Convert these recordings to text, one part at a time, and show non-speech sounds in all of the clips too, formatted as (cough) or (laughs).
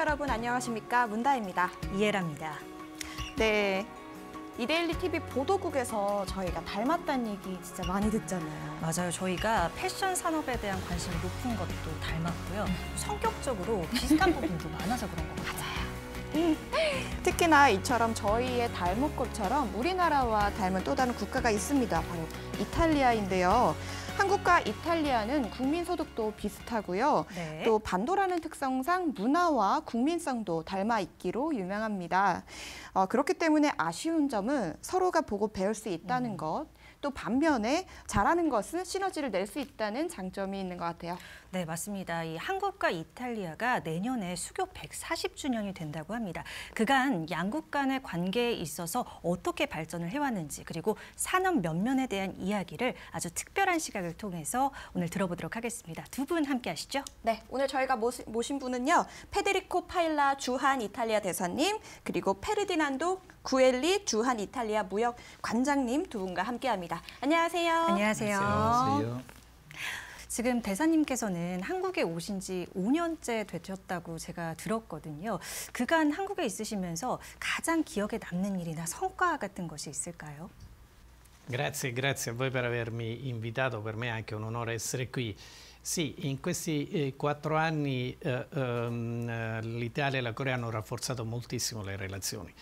여러분 안녕하십니까 문다입니다. 이해랍니다. 네. 이데일리 TV 보도국에서 저희가 닮았다는 얘기 진짜 많이 듣잖아요. 맞아요. 저희가 패션 산업에 대한 관심이 높은 것도 닮았고요. 음. 성격적으로 비슷한 부분도 많아서 그런 것 같아요. 음. 특히나 이처럼 저희의 닮은 것처럼 우리나라와 닮은 또 다른 국가가 있습니다. 바로 이탈리아인데요. 한국과 이탈리아는 국민소득도 비슷하고요. 네. 또 반도라는 특성상 문화와 국민성도 닮아 있기로 유명합니다. 어, 그렇기 때문에 아쉬운 점은 서로가 보고 배울 수 있다는 음. 것, 또 반면에 잘하는 것은 시너지를 낼 수 있다는 장점이 있는 것 같아요. 네, 맞습니다. 이 한국과 이탈리아가 내년에 수교 140주년이 된다고 합니다. 그간 양국 간의 관계에 있어서 어떻게 발전을 해왔는지 그리고 산업 면면에 대한 이야기를 아주 특별한 시각을 통해서 오늘 들어보도록 하겠습니다. 두 분 함께 하시죠. 네, 오늘 저희가 모시, 모신 분은요. 페데리코 파일라 주한 이탈리아 대사님 그리고 페르디난도 구엘리 주한 이탈리아 무역 관장님 두 분과 함께합니다. 모셨습니다. 안녕하세요. 안녕하세요. 안녕하세요. 지금 대사님께서는 한국에 오신 지 5년째 되셨다고 제가 들었거든요. 그간 한국에 있으시면서 가장 기억에 남는 일이나 성과 같은 것이 있을까요? Grazie, grazie a voi per avermi invitato, per me è anche un onore essere qui. Sì, in questi quattro anni eh, um, l'Italia e la Corea hanno rafforzato moltissimo le relazioni.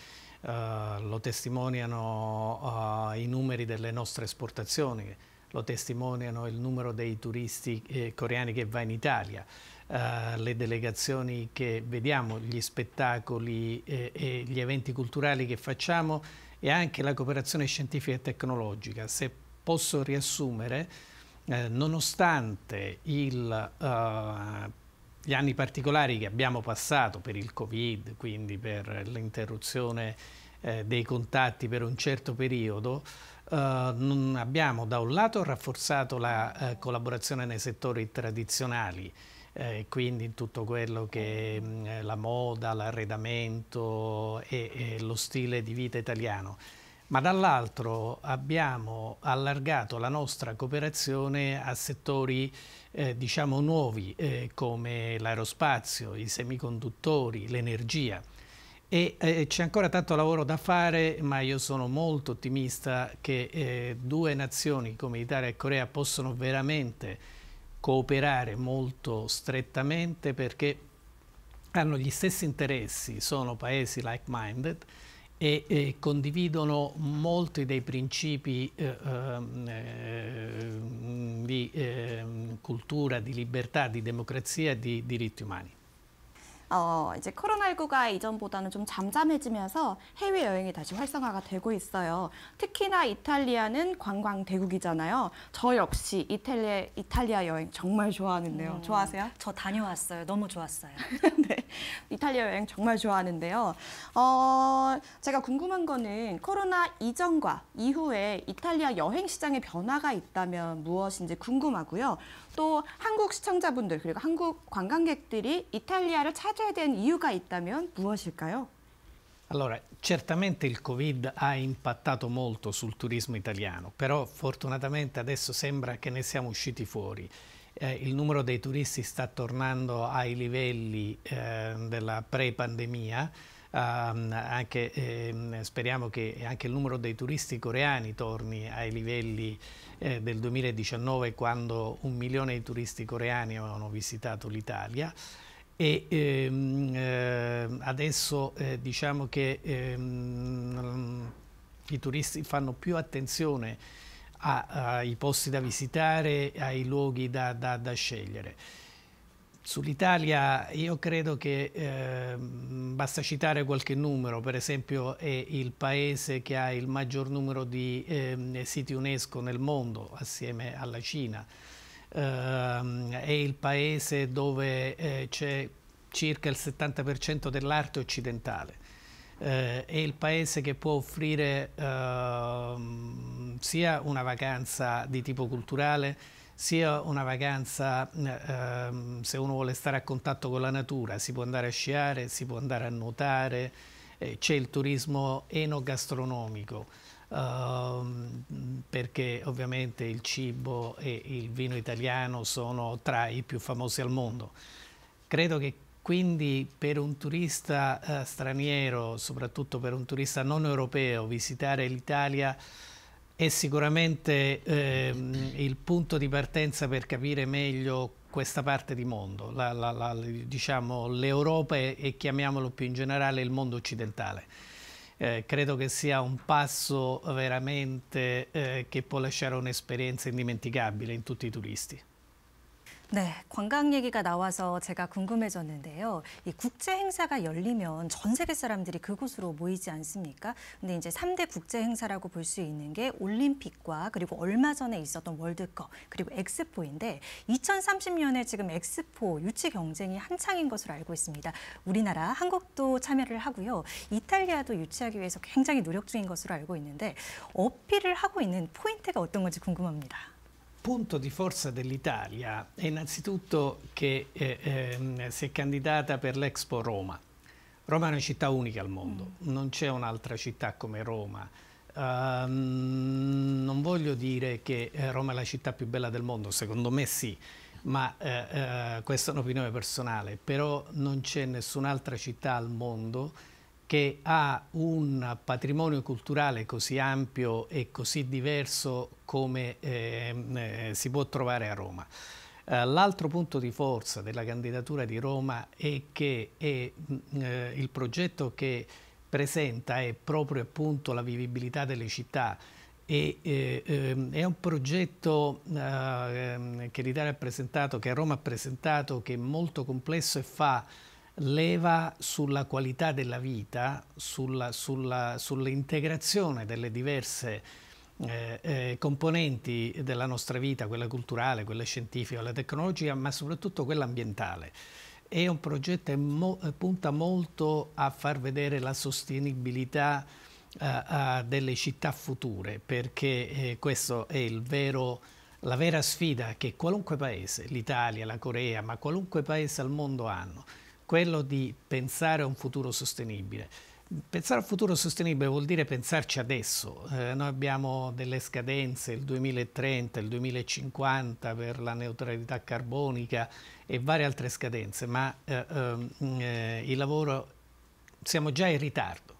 Eh, lo testimoniano uh, i numeri delle nostre esportazioni, lo testimoniano il numero dei turisti eh, coreani che va in Italia, uh, le delegazioni che vediamo, gli spettacoli eh, e gli eventi culturali che facciamo e anche la cooperazione scientifica e tecnologica. Se posso riassumere, eh, nonostante il gli anni particolari che abbiamo passato per il Covid, quindi per l'interruzione eh, dei contatti per un certo periodo, eh, abbiamo da un lato rafforzato la eh, collaborazione nei settori tradizionali, eh, quindi in tutto quello che è mm, eh, la moda, l'arredamento e, e lo stile di vita italiano ma dall'altro abbiamo allargato la nostra cooperazione a settori eh, diciamo nuovi eh, come l'aerospazio, i semiconduttori, l'energia e eh, c'è ancora tanto lavoro da fare ma io sono molto ottimista che eh, due nazioni come Italia e Corea possono veramente cooperare molto strettamente perché hanno gli stessi interessi, sono paesi like-minded e, e, condividono molti dei principi eh, ehm, eh, di eh, cultura, di libertà, di democrazia e di diritti umani. 어, 이제 코로나19가 이전보다는 좀 잠잠해지면서 해외 여행이 다시 활성화가 되고 있어요. 특히나 이탈리아는 관광 대국이잖아요. 저 역시 이탈리아, 이탈리아 여행 정말 좋아하는데요. 음, 좋아하세요? 저 다녀왔어요. 너무 좋았어요. (laughs) 네, 이탈리아 여행 정말 좋아하는데요. 어, 제가 궁금한 거는 코로나 이전과 이후에 이탈리아 여행 시장의 변화가 있다면 무엇인지 궁금하고요. 또 한국 시청자분들 그리고 한국 관광객들이 이탈리아를 찾아야 되는 이유가 있다면 무엇일까요? Allora, certamente il Covid ha impattato molto sul turismo italiano, però fortunatamente adesso sembra che ne siamo usciti fuori. Eh, il numero dei turisti sta tornando ai livelli eh, della pre-pandemia Ehm, anche, ehm, speriamo che anche il numero dei turisti coreani torni ai livelli eh, del 2019 quando un milione di turisti coreani avevano visitato l'Italia e ehm, eh, adesso eh, diciamo che ehm, i turisti fanno più attenzione ai posti da visitare, ai luoghi da, da, da scegliere. Sull'Italia io credo che eh, basta citare qualche numero, per esempio è il paese che ha il maggior numero di eh, siti UNESCO nel mondo assieme alla Cina, eh, è il paese dove eh, c'è circa il 70% dell'arte occidentale, eh, è il paese che può offrire ehm, sia una vacanza di tipo culturale sia una vacanza, eh, ehm, se uno vuole stare a contatto con la natura, si può andare a sciare, si può andare a nuotare, eh, c'è il turismo enogastronomico, ehm, perché ovviamente il cibo e il vino italiano sono tra i più famosi al mondo. Credo che quindi per un turista eh, straniero, soprattutto per un turista non europeo, visitare l'Italia è sicuramente ehm, il punto di partenza per capire meglio questa parte di mondo, la, la, la, diciamo l'Europa e, e, chiamiamolo più in generale il mondo occidentale. Eh, credo che sia un passo veramente eh, che può lasciare un'esperienza indimenticabile in tutti i turisti. 네, 관광 얘기가 나와서 제가 궁금해졌는데요. 이 국제 행사가 열리면 전 세계 사람들이 그곳으로 모이지 않습니까? 근데 이제 삼대 국제 행사라고 볼 수 있는 게 올림픽과 그리고 얼마 전에 있었던 월드컵 그리고 엑스포인데 2030년에 지금 엑스포 유치 경쟁이 한창인 것으로 알고 있습니다. 우리나라 한국도 참여를 하고요. 이탈리아도 유치하기 위해서 굉장히 노력 중인 것으로 알고 있는데 어필을 하고 있는 포인트가 어떤 건지 궁금합니다. punto di forza dell'Italia è innanzitutto che eh, eh, si è candidata per l'Expo Roma. Roma è una città unica al mondo, mm. non c'è un'altra città come Roma. Uh, non voglio dire che eh, Roma è la città più bella del mondo, secondo me sì, ma eh, eh questa è un'opinione personale, però non c'è nessun'altra città al mondo che ha un patrimonio culturale così ampio e così diverso come ehm, eh, si può trovare a Roma. Eh, l'altro punto di forza della candidatura di Roma è che è, mm, eh, il progetto che presenta è proprio appunto la vivibilità delle città, e, eh, ehm, è un progetto eh, ehm, che l'Italia ha presentato, che Roma ha presentato, che è molto complesso e fa leva sulla qualità della vita, sull'integrazione delle diverse eh, eh, componenti della nostra vita, quella culturale, quella scientifica, la tecnologia, ma soprattutto quella ambientale. È un progetto che mo punta molto a far vedere la sostenibilità eh, delle città future, perché eh, questa è vero, la vera sfida che qualunque paese, l'Italia, la Corea, ma qualunque paese al mondo hanno quello di pensare a un futuro sostenibile. Pensare a un futuro sostenibile vuol dire pensarci adesso. Eh, noi abbiamo delle scadenze, il 2030, il 2050 per la neutralità carbonica e varie altre scadenze, ma eh, ehm, eh, il lavoro siamo già in ritardo.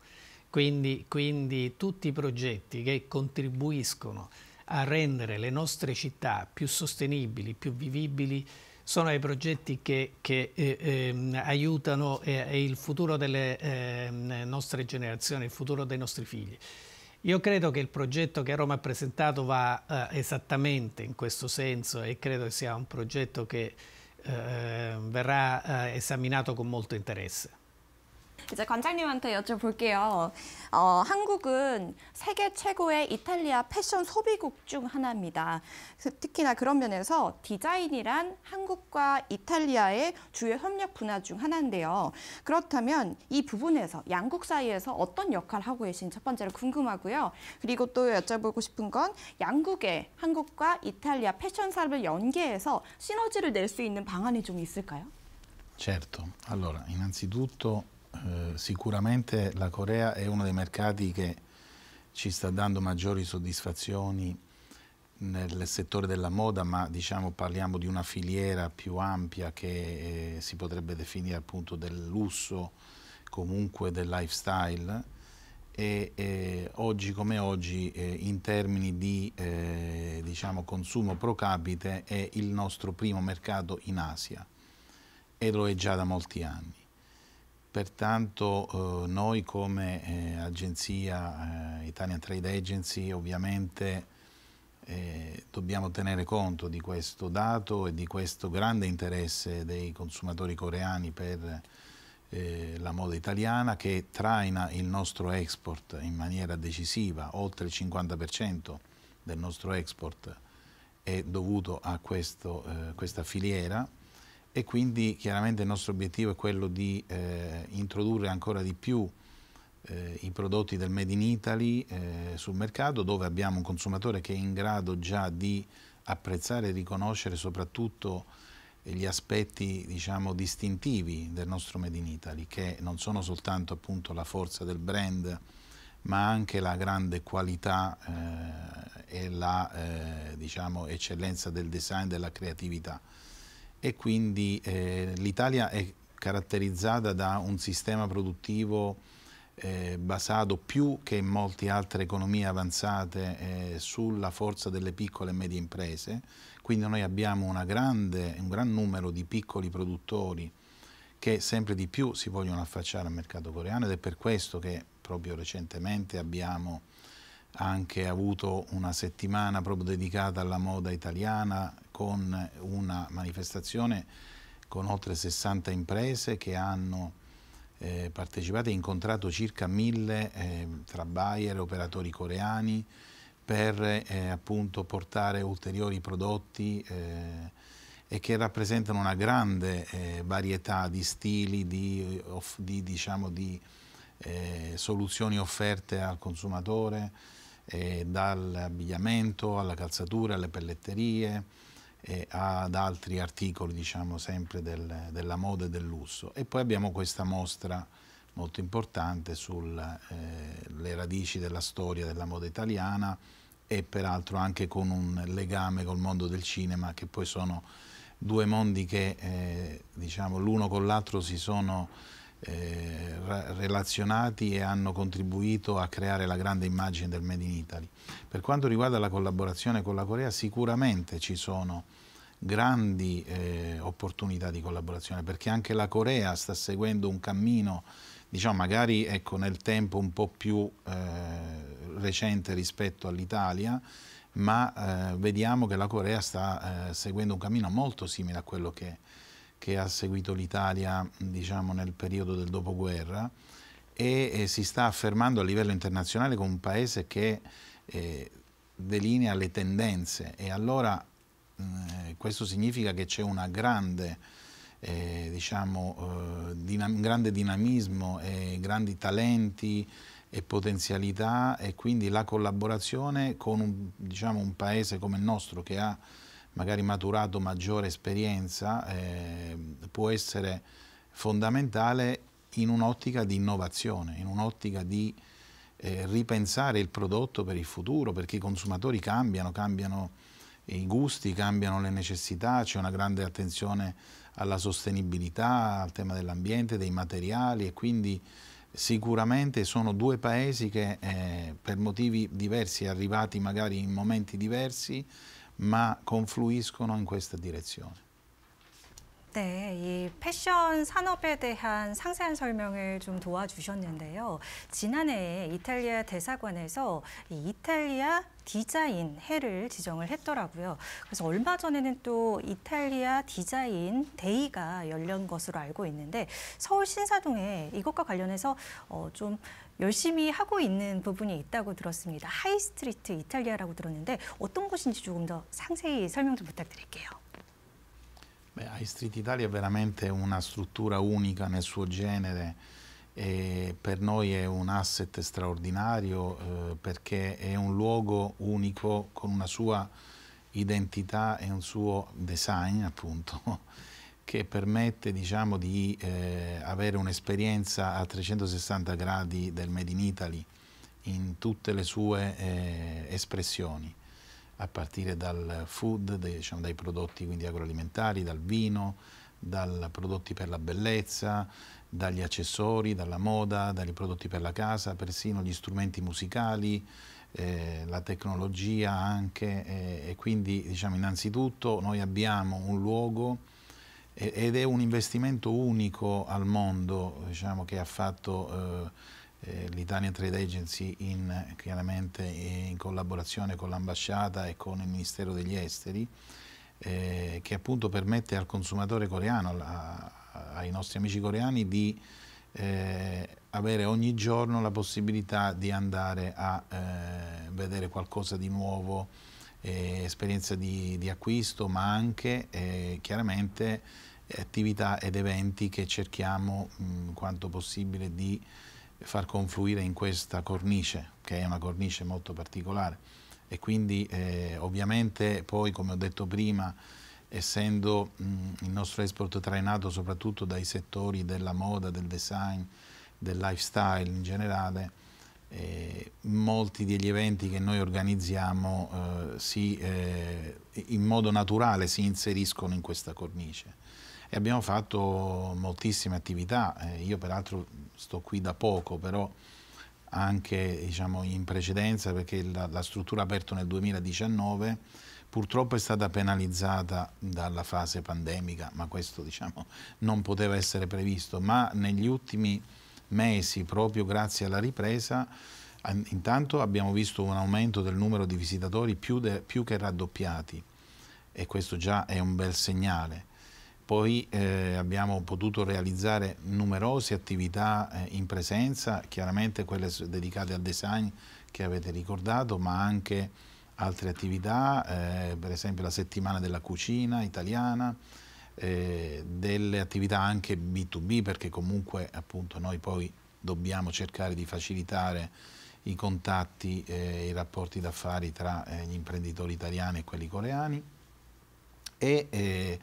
Quindi, quindi tutti i progetti che contribuiscono a rendere le nostre città più sostenibili, più vivibili, sono i progetti che, che eh, eh, aiutano eh, il futuro delle ehm, nostre generazioni, il futuro dei nostri figli. Io credo che il progetto che Roma ha presentato va eh, esattamente in questo senso e credo che sia un progetto che eh, verrà eh, esaminato con molto interesse. 이제 관장님한테 여쭤볼게요. 어, 한국은 세계 최고의 이탈리아 패션 소비국 중 하나입니다. 그 특히나 그런 면에서 디자인이란 한국과 이탈리아의 주요 협력 분야 중 하나인데요. 그렇다면 이 부분에서 양국 사이에서 어떤 역할을 하고 계신 첫 번째로 궁금하고요. 그리고 또 여쭤보고 싶은 건 양국의 한국과 이탈리아 패션 산업을 연계해서 시너지를 낼 수 있는 방안이 좀 있을까요? Certo. Allora, innanzitutto Eh, sicuramente la Corea è uno dei mercati che ci sta dando maggiori soddisfazioni nel settore della moda, ma diciamo parliamo di una filiera più ampia che eh, si potrebbe definire appunto del lusso, comunque del lifestyle e eh, oggi come oggi eh, in termini di eh, diciamo consumo pro capite è il nostro primo mercato in Asia e lo è già da molti anni. Pertanto eh, noi come eh, agenzia eh, Italian Trade Agency ovviamente eh, dobbiamo tenere conto di questo dato e di questo grande interesse dei consumatori coreani per eh, la moda italiana che traina il nostro export in maniera decisiva, oltre il 50% del nostro export è dovuto a questo, eh, questa filiera e quindi chiaramente il nostro obiettivo è quello di eh, introdurre ancora di più eh, i prodotti del Made in Italy eh, sul mercato dove abbiamo un consumatore che è in grado già di apprezzare e riconoscere soprattutto gli aspetti diciamo, distintivi del nostro Made in Italy che non sono soltanto appunto, la forza del brand ma anche la grande qualità eh, e la eh, diciamo, eccellenza del design, della creatività e quindi eh, l'Italia è caratterizzata da un sistema produttivo eh, basato più che in molte altre economie avanzate eh, sulla forza delle piccole e medie imprese, quindi noi abbiamo grande, un gran numero di piccoli produttori che sempre di più si vogliono affacciare al mercato coreano ed è per questo che proprio recentemente abbiamo anche avuto una settimana proprio dedicata alla moda italiana con una manifestazione con oltre 60 imprese che hanno eh, partecipato e incontrato circa mille eh, tra buyer e operatori coreani per eh, appunto portare ulteriori prodotti eh, e che rappresentano una grande eh, varietà di stili, di, off, di, diciamo, di eh, soluzioni offerte al consumatore, dall'abbigliamento alla calzatura, alle pelletterie, eh, ad altri articoli diciamo sempre del, della moda e del lusso e poi abbiamo questa mostra molto importante sulle eh, radici della storia della moda italiana e peraltro anche con un legame col mondo del cinema che poi sono due mondi che eh, diciamo l'uno con l'altro si sono eh, relazionati e hanno contribuito a creare la grande immagine del Made in Italy. Per quanto riguarda la collaborazione con la Corea, sicuramente ci sono grandi eh, opportunità di collaborazione perché anche la Corea sta seguendo un cammino diciamo magari ecco, nel tempo un po' più eh, recente rispetto all'Italia, ma eh, vediamo che la Corea sta eh, seguendo un cammino molto simile a quello che che ha seguito l'Italia diciamo, nel periodo del dopoguerra e, e si sta affermando a livello internazionale come un paese che eh, delinea le tendenze e allora eh, questo significa che c'è una grande eh, diciamo, eh, dinam grande dinamismo e grandi talenti e potenzialità e quindi la collaborazione con un, diciamo, un paese come il nostro che ha magari maturato maggiore esperienza, eh, può essere fondamentale in un'ottica di innovazione, in un'ottica di eh, ripensare il prodotto per il futuro, perché i consumatori cambiano, cambiano i gusti, cambiano le necessità, c'è una grande attenzione alla sostenibilità, al tema dell'ambiente, dei materiali e quindi sicuramente sono due paesi che eh, per motivi diversi, arrivati magari in momenti diversi, ma confluiscono in questa direzione. 네, 이 패션 산업에 대한 상세한 설명을 좀 도와주셨는데요. 지난해 이탈리아 대사관에서 이탈리아 디자인 해를 지정을 했더라고요. 그래서 얼마 전에는 또 이탈리아 디자인 데이가 열린 것으로 알고 있는데 서울 신사동에 이것과 관련해서 어, 좀 열심히 하고 있는 부분이 있다고 들었습니다. 하이스트리트 이탈리아라고 들었는데 어떤 곳인지 조금 더 상세히 설명 좀 부탁드릴게요. Beh, High Street Italia è veramente una struttura unica nel suo genere. E per noi è un asset straordinario eh, perché è un luogo unico con una sua identità e un suo design appunto (laughs) che permette diciamo, di eh, avere un'esperienza a 360 gradi del Made in Italy in tutte le sue eh, espressioni a partire dal food, dei, diciamo, dai prodotti quindi agroalimentari, dal vino, dai prodotti per la bellezza, dagli accessori, dalla moda, dai prodotti per la casa, persino gli strumenti musicali, eh, la tecnologia anche eh, e quindi diciamo innanzitutto noi abbiamo un luogo eh, ed è un investimento unico al mondo diciamo, che ha fatto eh, eh, l'Italian Trade Agency in, chiaramente in collaborazione con l'ambasciata e con il Ministero degli Esteri eh, che appunto permette al consumatore coreano, la, ai nostri amici coreani, di eh, avere ogni giorno la possibilità di andare a eh, vedere qualcosa di nuovo, eh, esperienza di, di, acquisto, ma anche eh, chiaramente attività ed eventi che cerchiamo mh, quanto possibile di far confluire in questa cornice, che è una cornice molto particolare e quindi eh, ovviamente poi come ho detto prima essendo mh, mm, il nostro export trainato soprattutto dai settori della moda, del design, del lifestyle in generale, eh, molti degli eventi che noi organizziamo eh, si, eh, in modo naturale si inseriscono in questa cornice. E abbiamo fatto moltissime attività, eh, io peraltro sto qui da poco, però anche diciamo, in precedenza perché la, la struttura aperta nel 2019 purtroppo è stata penalizzata dalla fase pandemica, ma questo diciamo, non poteva essere previsto, ma negli ultimi mesi, proprio grazie alla ripresa, intanto abbiamo visto un aumento del numero di visitatori più, de, più che raddoppiati e questo già è un bel segnale. Poi eh, abbiamo potuto realizzare numerose attività eh, in presenza, chiaramente quelle dedicate al design che avete ricordato, ma anche altre attività, eh, per esempio la settimana della cucina italiana, eh, delle attività anche B2B, perché comunque appunto noi poi dobbiamo cercare di facilitare i contatti e eh, i rapporti d'affari tra eh, gli imprenditori italiani e quelli coreani. E,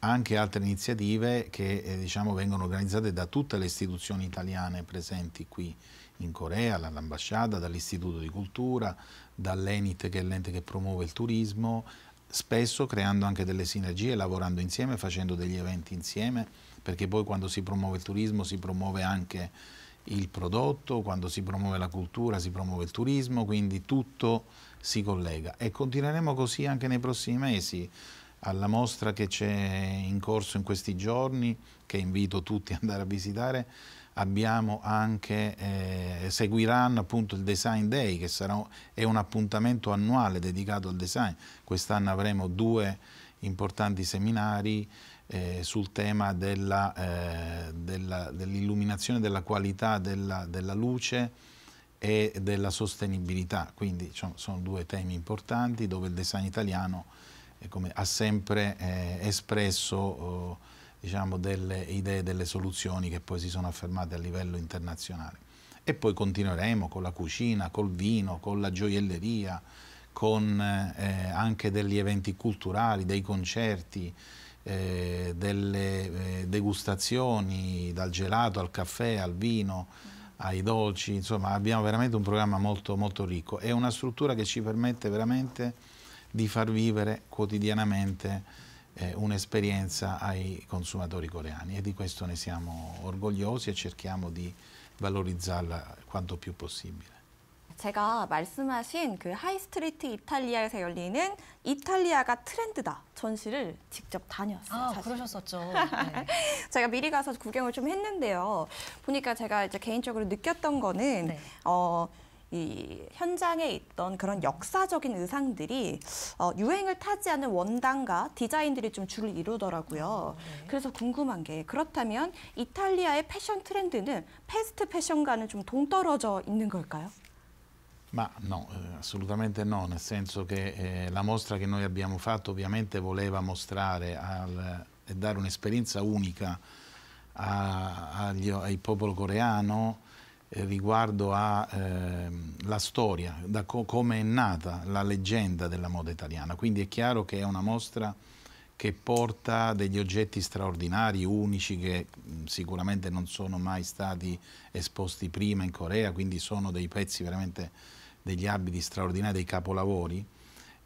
anche altre iniziative che eh, diciamo, vengono organizzate da tutte le istituzioni italiane presenti qui in Corea, dall'ambasciata, dall'Istituto di Cultura, dall'ENIT che è l'ente che promuove il turismo, spesso creando anche delle sinergie, lavorando insieme, facendo degli eventi insieme, perché poi quando si promuove il turismo si promuove anche il prodotto, quando si promuove la cultura si promuove il turismo, quindi tutto si collega e continueremo così anche nei prossimi mesi alla mostra che c'è in corso in questi giorni, che invito tutti ad andare a visitare, abbiamo anche, eh, seguiranno appunto il Design Day, che sarà, è un appuntamento annuale dedicato al design. Quest'anno avremo due importanti seminari eh, sul tema eh, dell'illuminazione, eh, dell della qualità della, della, luce e della sostenibilità. Quindi diciamo, sono due temi importanti dove il design italiano come, ha sempre eh, espresso eh, diciamo, delle idee, delle soluzioni che poi si sono affermate a livello internazionale. E poi continueremo con la cucina, col vino, con la gioielleria, con eh, anche degli eventi culturali, dei concerti, eh, delle eh, degustazioni dal gelato al caffè, al vino, ai dolci, insomma abbiamo veramente un programma molto, molto ricco. È una struttura che ci permette veramente di far vivere quotidianamente eh, un'esperienza ai consumatori coreani e di questo ne siamo orgogliosi e cerchiamo di valorizzarla quanto più possibile. 제가 말씀하신 그 하이스트리트 이탈리아에서 열리는 이탈리아가 트렌드다 전시를 직접 다녔어요. 아, 그러셨었죠. 네. 제가 미리 가서 구경을 좀 했는데요. 보니까 제가 이제 개인적으로 느꼈던 거는 네. 어. 이 현장에 있던 그런 역사적인 의상들이 어, 유행을 타지 않은 원단과 디자인들이 좀 주를 이루더라고요. 네. 그래서 궁금한 게 그렇다면 이탈리아의 패션 트렌드는 패스트 패션과는 좀 동떨어져 있는 걸까요? Ma no, assolutamente no, nel senso che eh, la mostra che noi abbiamo fatto ovviamente voleva mostrare al, e dare un'esperienza unica a, agli, al popolo coreano, Eh, riguardo alla eh, storia, da co come è nata la leggenda della moda italiana. Quindi è chiaro che è una mostra che porta degli oggetti straordinari, unici, che mh, mm, sicuramente non sono mai stati esposti prima in Corea, quindi sono dei pezzi veramente, degli abiti straordinari, dei capolavori,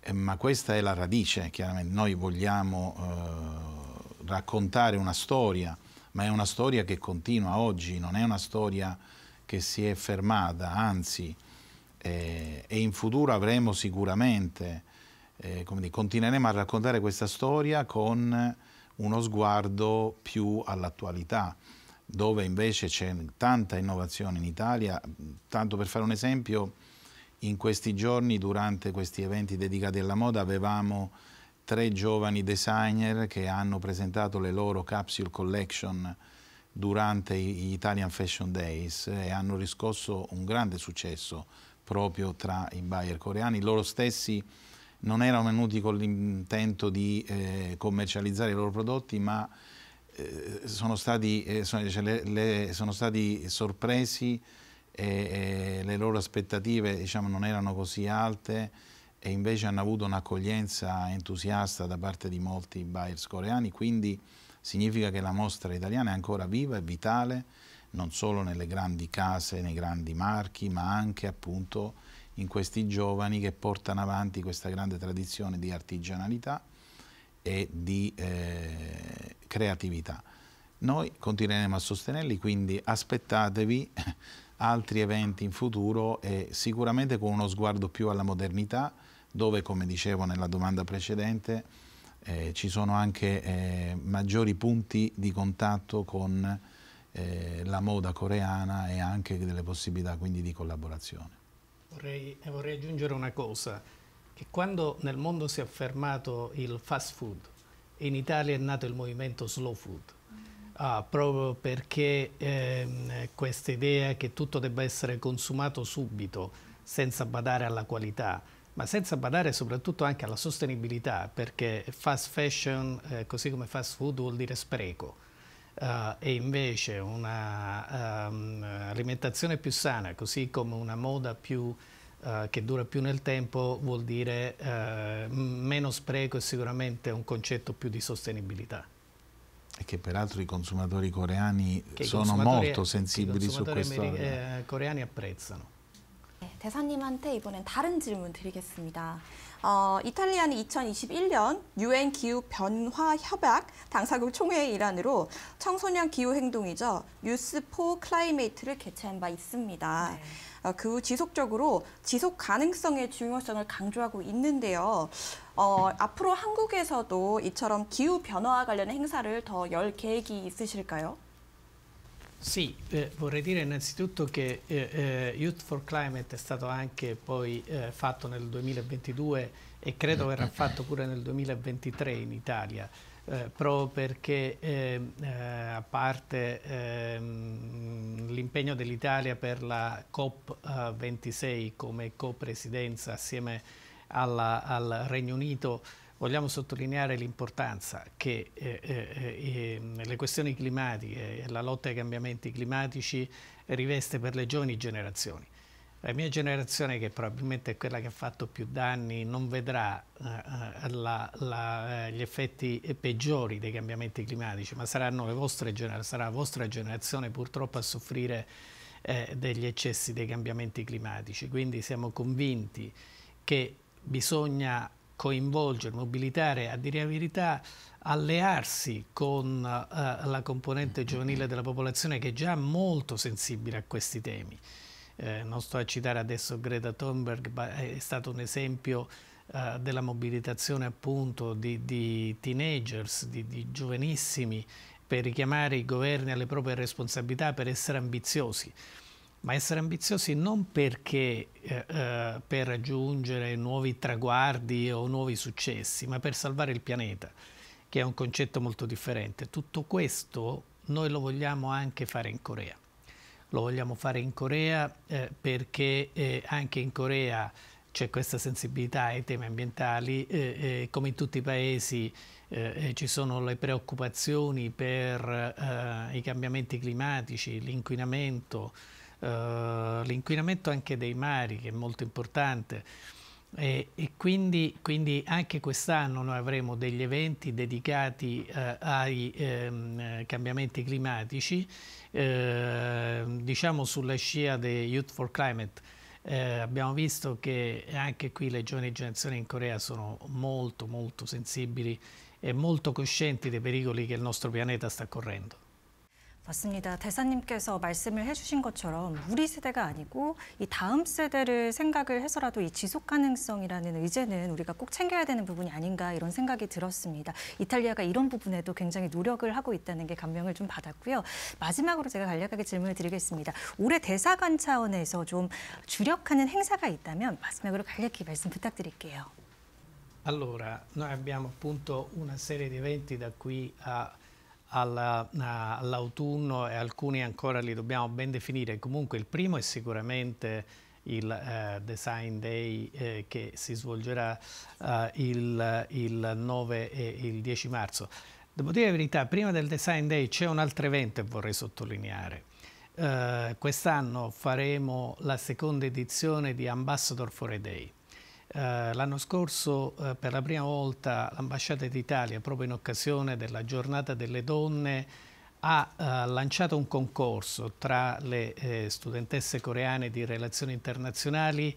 eh, ma questa è la radice, chiaramente. Noi vogliamo eh, raccontare una storia, ma è una storia che continua oggi, non è una storia che si è fermata, anzi eh, e in futuro avremo sicuramente, eh, come dire, continueremo a raccontare questa storia con uno sguardo più all'attualità, dove invece c'è tanta innovazione in Italia, tanto per fare un esempio, in questi giorni durante questi eventi dedicati alla moda avevamo tre giovani designer che hanno presentato le loro capsule collection durante gli Italian Fashion Days eh, e hanno riscosso un grande successo proprio tra i buyer coreani. Loro stessi non erano venuti con l'intento di eh, commercializzare i loro prodotti, ma eh, sono, stati, eh, sono, cioè, le, le, sono, stati, sorpresi e, eh, e eh, le loro aspettative diciamo, non erano così alte e invece hanno avuto un'accoglienza entusiasta da parte di molti buyers coreani, quindi significa che la mostra italiana è ancora viva e vitale, non solo nelle grandi case, nei grandi marchi, ma anche appunto in questi giovani che portano avanti questa grande tradizione di artigianalità e di eh, creatività. Noi continueremo a sostenerli, quindi aspettatevi (laughs) altri eventi in futuro e sicuramente con uno sguardo più alla modernità, dove, come dicevo nella domanda precedente, eh, ci sono anche eh, maggiori punti di contatto con eh, la moda coreana e anche delle possibilità quindi di collaborazione. Vorrei, eh, vorrei aggiungere una cosa, che quando nel mondo si è affermato il fast food, in Italia è nato il movimento slow food, Ah, proprio perché ehm, questa idea che tutto debba essere consumato subito, senza badare alla qualità, ma senza badare soprattutto anche alla sostenibilità, perché fast fashion, eh, così come fast food, vuol dire spreco. Uh, e invece un'alimentazione ehm, um, più sana, così come una moda più, uh, che dura più nel tempo, vuol dire uh, meno spreco e sicuramente un concetto più di sostenibilità. E che peraltro i consumatori coreani sono molto sensibili su questo. I consumatori eh, coreani apprezzano. 네, 대사님한테 이번엔 다른 질문 드리겠습니다. 어, 이탈리아는 2021년 유엔 기후 변화 협약 당사국 총회의 일환으로 청소년 기후 행동이죠. 뉴스 포 클라이메이트를 개최한 바 있습니다. 네. 어, 그후 지속적으로 지속 가능성의 중요성을 강조하고 있는데요. 어, 앞으로 한국에서도 이처럼 기후 변화와 관련된 행사를 더 열 계획이 있으실까요? Sì, eh, vorrei dire innanzitutto che eh, eh, Youth for Climate è stato anche poi eh, fatto nel 2022 e credo verrà (laughs) fatto pure nel 2023 in Italia, eh, proprio perché ehm, eh, a parte ehm, l'impegno dell'Italia per la COP26 come co-presidenza assieme alla, al Regno Unito vogliamo sottolineare l'importanza che eh, eh, eh ehm, le questioni climatiche e la lotta ai cambiamenti climatici riveste per le giovani generazioni. La mia generazione, che probabilmente è quella che ha fatto più danni, non vedrà eh, eh la, la, eh, gli effetti peggiori dei cambiamenti climatici, ma saranno le vostre, sarà la vostra generazione purtroppo a soffrire eh, degli eccessi dei cambiamenti climatici. Quindi siamo convinti che bisogna coinvolgere, mobilitare, a dire la verità allearsi con uh, la componente giovanile della popolazione che è già molto sensibile a questi temi. Eh, non sto a citare adesso Greta Thunberg, ma è stato un esempio uh, della mobilitazione appunto di, di teenagers, di, di giovanissimi, per richiamare i governi alle proprie responsabilità, per essere ambiziosi ma essere ambiziosi non perché eh, eh, per raggiungere nuovi traguardi o nuovi successi, ma per salvare il pianeta, che è un concetto molto differente. Tutto questo noi lo vogliamo anche fare in Corea. Lo vogliamo fare in Corea eh, perché eh, anche in Corea c'è questa sensibilità ai temi ambientali, eh, eh, come in tutti i paesi eh, eh ci sono le preoccupazioni per i cambiamenti climatici, l'inquinamento, eh, l'inquinamento anche dei mari che è molto importante e, e quindi, quindi, anche quest'anno noi avremo degli eventi dedicati eh, ai ehm, eh, cambiamenti climatici, eh, diciamo sulla scia di Youth for Climate. Eh, abbiamo visto che anche qui le giovani generazioni in Corea sono molto molto sensibili e molto coscienti dei pericoli che il nostro pianeta sta correndo. 맞습니다. 대사님께서 말씀을 해주신 것처럼 우리 세대가 아니고 이 다음 세대를 생각을 해서라도 이 지속 가능성이라는 의제는 우리가 꼭 챙겨야 되는 부분이 아닌가 이런 생각이 들었습니다. 이탈리아가 이런 부분에도 굉장히 노력을 하고 있다는 게 감명을 좀 받았고요. 마지막으로 제가 간략하게 질문을 드리겠습니다. 올해 대사관 차원에서 좀 주력하는 행사가 있다면 마지막으로 간략히 말씀 부탁드릴게요. Allora, noi abbiamo appunto una serie di eventi da qui a all'autunno e alcuni ancora li dobbiamo ben definire. Comunque il primo è sicuramente il eh, Design Day eh, che si svolgerà eh, il, il 9 e il 10 marzo. Devo dire la verità, prima del Design Day c'è un altro evento che vorrei sottolineare. Uh, quest'anno faremo la seconda edizione di Ambassador for a Day. Eh, l'anno scorso eh, per la prima volta l'Ambasciata d'Italia, proprio in occasione della giornata delle donne, ha eh, lanciato un concorso tra le studentesse coreane di relazioni internazionali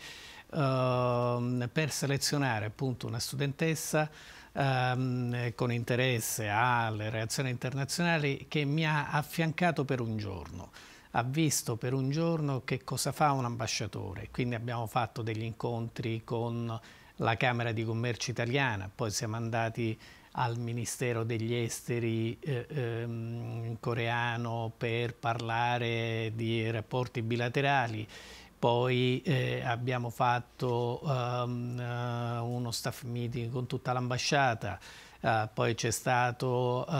ehm, per selezionare appunto una studentessa ehm, con interesse alle relazioni internazionali che mi ha affiancato per un giorno ha visto per un giorno che cosa fa un ambasciatore. Quindi abbiamo fatto degli incontri con la Camera di Commercio italiana, poi siamo andati al Ministero degli Esteri eh, ehm, coreano per parlare di rapporti bilaterali. Poi eh, abbiamo fatto um, uh, uno staff meeting con tutta l'ambasciata, uh, poi c'è stato uh,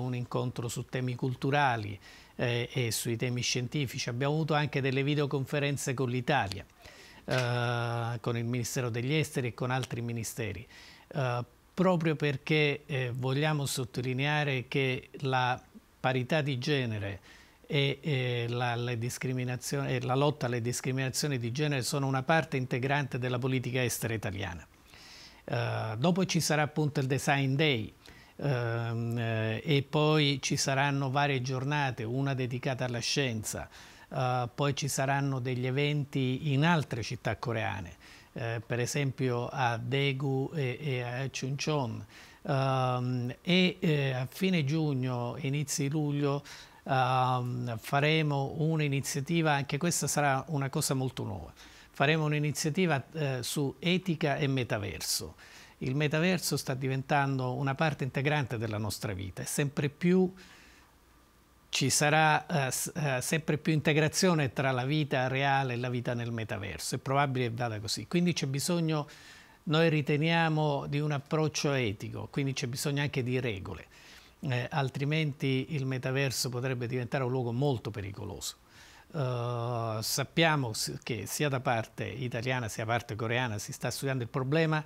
un incontro su temi culturali, eh, e sui temi scientifici. Abbiamo avuto anche delle videoconferenze con l'Italia, eh, con il Ministero degli Esteri e con altri ministeri, eh, proprio perché eh, vogliamo sottolineare che la parità di genere e, e, eh, la, e eh, la lotta alle discriminazioni di genere sono una parte integrante della politica estera italiana. Uh, dopo ci sarà appunto il Design Day Ehm, eh, e poi ci saranno varie giornate, una dedicata alla scienza, eh, poi ci saranno degli eventi in altre città coreane, eh, per esempio a Daegu e, e a Chuncheon. Ehm, e a fine giugno, inizio luglio, ehm, faremo un'iniziativa, anche questa sarà una cosa molto nuova, faremo un'iniziativa su etica e metaverso il metaverso sta diventando una parte integrante della nostra vita e sempre più ci sarà eh, eh, sempre più integrazione tra la vita reale e la vita nel metaverso, è probabile che vada così. Quindi c'è bisogno, noi riteniamo, di un approccio etico, quindi c'è bisogno anche di regole, eh, altrimenti il metaverso potrebbe diventare un luogo molto pericoloso. Uh, sappiamo che sia da parte italiana sia da parte coreana si sta studiando il problema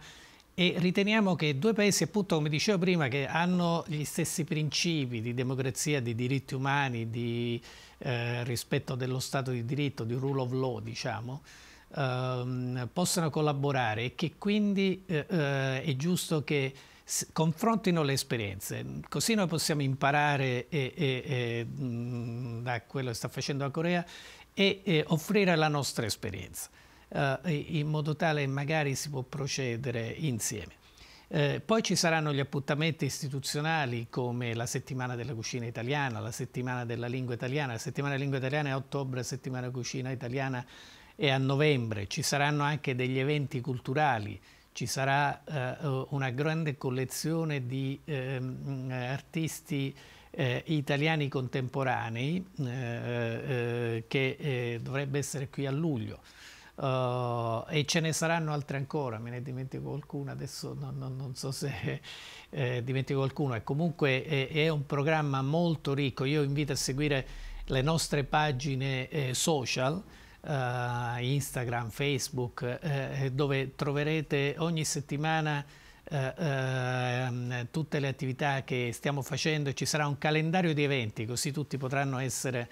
e riteniamo che due paesi, appunto, come dicevo prima, che hanno gli stessi principi di democrazia, di diritti umani, di eh, rispetto dello Stato di diritto, di rule of law, diciamo, ehm, possano collaborare e che quindi eh, eh, è giusto che confrontino le esperienze, così noi possiamo imparare e, e, e, mm, da quello che sta facendo la Corea e offrire la nostra esperienza eh, in modo tale magari si può procedere insieme. Eh, poi ci saranno gli appuntamenti istituzionali come la settimana della cucina italiana, la settimana della lingua italiana, la settimana della lingua italiana è a ottobre, la settimana della cucina italiana è a novembre, ci saranno anche degli eventi culturali, ci sarà eh, eh una grande collezione di ehm, eh, artisti italiani contemporanei eh, eh, che dovrebbe essere qui a luglio uh, e ce ne saranno altre ancora, me ne dimentico qualcuna, adesso non, non, non so se (laughs) eh, dimentico qualcuno, e comunque è, è, un programma molto ricco, io invito a seguire le nostre pagine eh, social, Uh, Instagram, Facebook, uh, dove troverete ogni settimana uh, tutte le attività che stiamo facendo ci sarà un calendario di eventi, così tutti potranno essere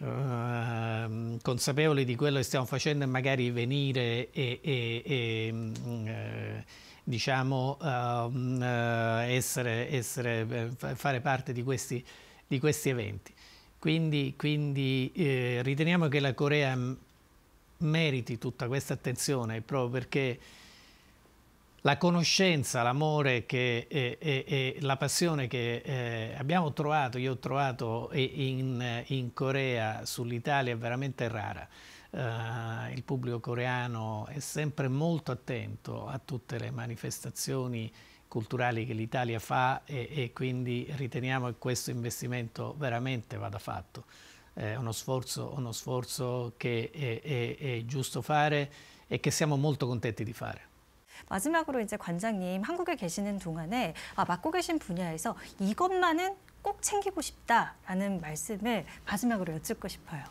Ehm, consapevoli di quello che stiamo facendo e magari venire e, e, e mm, eh, diciamo ehm, eh, essere, essere, eh, fare parte di questi, di questi eventi. Quindi, quindi riteniamo che la Corea meriti tutta questa attenzione proprio perché la conoscenza, l'amore e, la passione che eh, abbiamo trovato, io ho trovato in, in Corea sull'Italia è veramente rara. Uh, il pubblico coreano è sempre molto attento a tutte le manifestazioni culturali che l'Italia fa e, e, quindi riteniamo che questo investimento veramente vada fatto. È eh, uno, uno sforzo, che è, è, è giusto fare e che siamo molto contenti di fare. 마지막으로 이제 관장님 한국에 계시는 동안에 아, 맡고 계신 분야에서 이것만은 꼭 챙기고 싶다라는 말씀을 마지막으로 여쭙고 싶어요.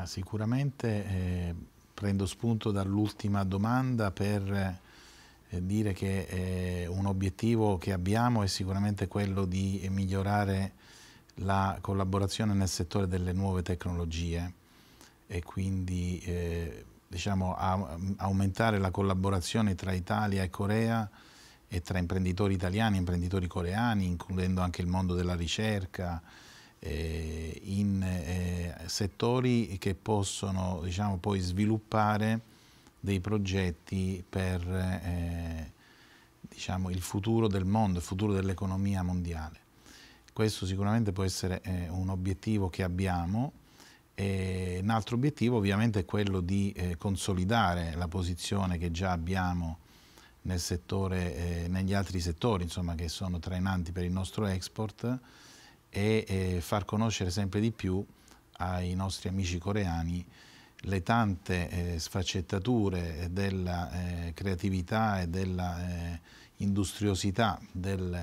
Ah, sicuramente eh, prendo spunto dall'ultima domanda per eh, dire che eh, un obiettivo che abbiamo è sicuramente quello di migliorare la collaborazione nel settore delle nuove tecnologie e quindi eh, diciamo, a, mm, aumentare la collaborazione tra Italia e Corea e tra imprenditori italiani e imprenditori coreani, includendo anche il mondo della ricerca, eh, in eh, settori che possono diciamo, poi sviluppare dei progetti per eh, diciamo, il futuro del mondo, il futuro dell'economia mondiale. Questo sicuramente può essere eh, un obiettivo che abbiamo e eh, un altro obiettivo ovviamente è quello di eh, consolidare la posizione che già abbiamo nel settore, eh, negli altri settori insomma, che sono trainanti per il nostro export e eh, far conoscere sempre di più ai nostri amici coreani le tante eh, sfaccettature della eh, creatività e della industriosità del,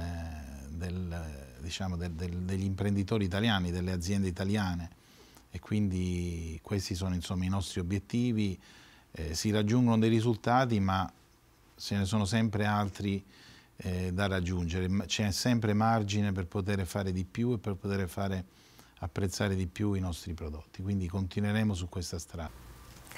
del, diciamo, del, degli imprenditori italiani, delle aziende italiane e quindi questi sono insomma, i nostri obiettivi. Eh, si raggiungono dei risultati ma se ne sono sempre altri eh, da raggiungere, c'è sempre margine per poter fare di più e per poter fare apprezzare di più i nostri prodotti, quindi continueremo su questa strada.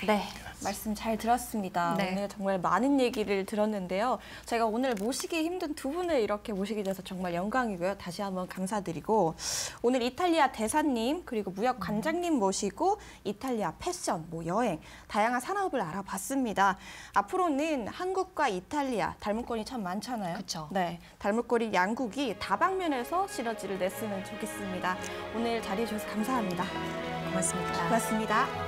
네. 네 말씀 잘 들었습니다. 네. 오늘 정말 많은 얘기를 들었는데요. 제가 오늘 모시기 힘든 두 분을 이렇게 모시게 돼서 정말 영광이고요. 다시 한번 감사드리고 오늘 이탈리아 대사님 그리고 무역 관장님 모시고 이탈리아 패션, 뭐 여행 다양한 산업을 알아봤습니다. 앞으로는 한국과 이탈리아 닮은꼴이 참 많잖아요. 그렇죠. 네, 닮은꼴인 양국이 다방면에서 시너지를 냈으면 좋겠습니다. 오늘 자리해 주셔서 감사합니다. 고맙습니다. 고맙습니다.